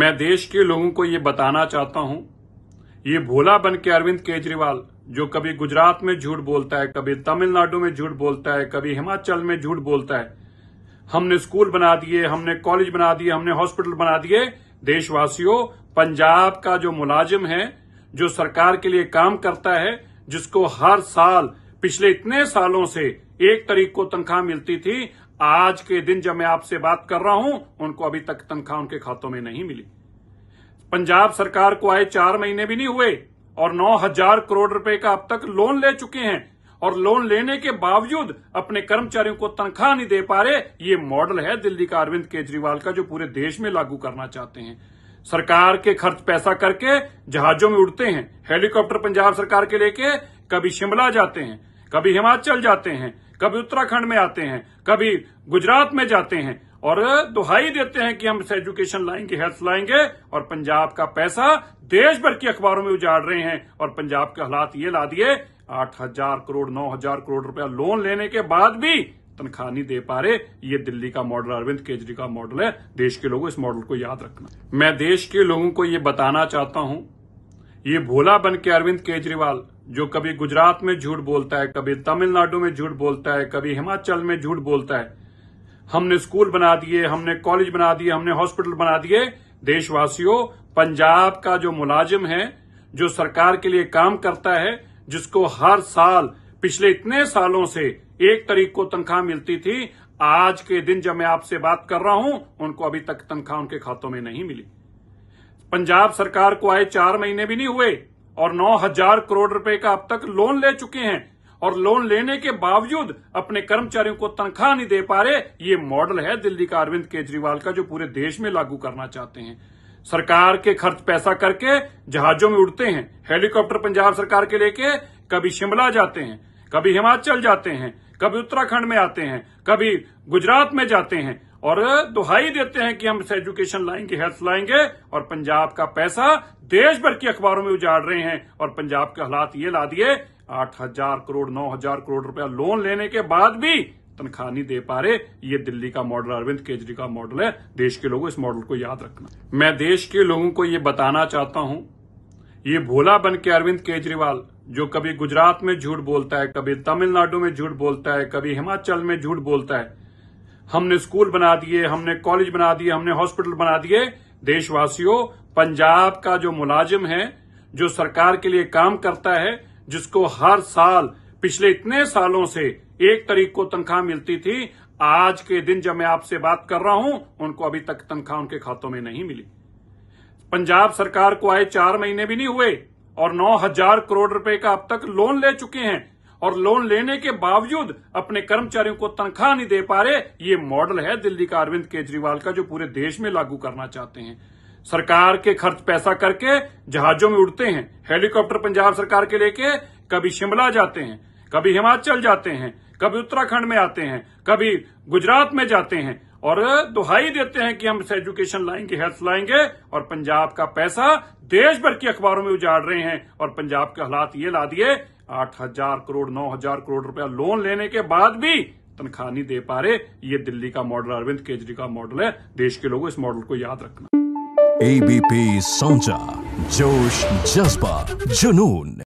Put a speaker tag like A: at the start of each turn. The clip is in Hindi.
A: मैं देश के लोगों को ये बताना चाहता हूं ये भोला बन के अरविंद केजरीवाल जो कभी गुजरात में झूठ बोलता है कभी तमिलनाडु में झूठ बोलता है कभी हिमाचल में झूठ बोलता है हमने स्कूल बना दिए हमने कॉलेज बना दिए हमने हॉस्पिटल बना दिए देशवासियों पंजाब का जो मुलाजिम है जो सरकार के लिए काम करता है जिसको हर साल पिछले इतने सालों से एक तारीख को तनख्वाह मिलती थी आज के दिन जब मैं आपसे बात कर रहा हूं उनको अभी तक तनख्वाह उनके खातों में नहीं मिली पंजाब सरकार को आए चार महीने भी नहीं हुए और नौ हजार करोड़ रुपए का अब तक लोन ले चुके हैं और लोन लेने के बावजूद अपने कर्मचारियों को तनख्वाह नहीं दे पा रहे ये मॉडल है दिल्ली का अरविंद केजरीवाल का जो पूरे देश में लागू करना चाहते हैं सरकार के खर्च पैसा करके जहाजों में उड़ते हैं हेलीकॉप्टर पंजाब सरकार के लेके कभी शिमला जाते हैं कभी हिमाचल जाते हैं कभी उत्तराखंड में आते हैं कभी गुजरात में जाते हैं और दुहाई देते हैं कि हम एजुकेशन लाएंगे हेल्थ लाएंगे और पंजाब का पैसा देश भर की अखबारों में उजाड़ रहे हैं और पंजाब के हालात ये ला दिए आठ हजार करोड़ नौ हजार करोड़ रुपया लोन लेने के बाद भी तनख्वाह नहीं दे पा रहे ये दिल्ली का मॉडल अरविंद केजरी का मॉडल है देश के लोगों इस मॉडल को याद रखना मैं देश के लोगों को ये बताना चाहता हूं ये भोला बन के अरविंद केजरीवाल जो कभी गुजरात में झूठ बोलता है कभी तमिलनाडु में झूठ बोलता है कभी हिमाचल में झूठ बोलता है हमने स्कूल बना दिए हमने कॉलेज बना दिए हमने हॉस्पिटल बना दिए देशवासियों पंजाब का जो मुलाजिम है जो सरकार के लिए काम करता है जिसको हर साल पिछले इतने सालों से एक तारीख को तनख्वाह मिलती थी आज के दिन जब मैं आपसे बात कर रहा हूं उनको अभी तक तनख्वाह उनके खातों में नहीं मिली पंजाब सरकार को आए चार महीने भी नहीं हुए और नौ हजार करोड़ रुपए का अब तक लोन ले चुके हैं और लोन लेने के बावजूद अपने कर्मचारियों को तनख्वाह नहीं दे पा रहे ये मॉडल है दिल्ली का अरविंद केजरीवाल का जो पूरे देश में लागू करना चाहते हैं सरकार के खर्च पैसा करके जहाजों में उड़ते हैं हेलीकॉप्टर पंजाब सरकार के लेके कभी शिमला जाते हैं कभी हिमाचल जाते हैं कभी उत्तराखंड में आते हैं कभी गुजरात में जाते हैं और दुहाई देते हैं कि हम एजुकेशन लाएंगे हेल्थ लाएंगे और पंजाब का पैसा देश भर की अखबारों में उजाड़ रहे हैं और पंजाब के हालात ये ला दिए आठ हजार करोड़ नौ हजार करोड़ रुपया लोन लेने के बाद भी तनख्वाह नहीं दे पा रहे ये दिल्ली का मॉडल अरविंद केजरी का मॉडल है देश के लोगों इस मॉडल को याद रखना मैं देश के लोगों को ये बताना चाहता हूं ये भोला बन के अरविंद केजरीवाल जो कभी गुजरात में झूठ बोलता है कभी तमिलनाडु में झूठ बोलता है कभी हिमाचल में झूठ बोलता है हमने स्कूल बना दिए हमने कॉलेज बना दिए हमने हॉस्पिटल बना दिए देशवासियों पंजाब का जो मुलाजिम है जो सरकार के लिए काम करता है जिसको हर साल पिछले इतने सालों से एक तारीख को तनख्वाह मिलती थी आज के दिन जब मैं आपसे बात कर रहा हूं उनको अभी तक तनख्वाह उनके खातों में नहीं मिली पंजाब सरकार को आए चार महीने भी नहीं हुए और नौ हजार करोड़ रुपए का अब तक लोन ले चुके हैं और लोन लेने के बावजूद अपने कर्मचारियों को तनख्वाह नहीं दे पा रहे ये मॉडल है दिल्ली का अरविंद केजरीवाल का जो पूरे देश में लागू करना चाहते हैं सरकार के खर्च पैसा करके जहाजों में उड़ते हैं हेलीकॉप्टर पंजाब सरकार के लेके कभी शिमला जाते हैं कभी हिमाचल जाते हैं कभी उत्तराखंड में आते हैं कभी गुजरात में जाते हैं और दुहाई देते हैं कि हम एजुकेशन लाएंगे हेल्थ लाएंगे और पंजाब का पैसा देश भर की अखबारों में उजाड़ रहे हैं और पंजाब के हालात ये ला दिए आठ हजार करोड़ नौ हजार करोड़ रुपया लोन लेने के बाद भी तनख्वाह नहीं दे पा रहे ये दिल्ली का मॉडल अरविंद केजरी का मॉडल है देश के लोगों इस मॉडल को याद रखना एबीपी सोचा जोश जज्बा जुनून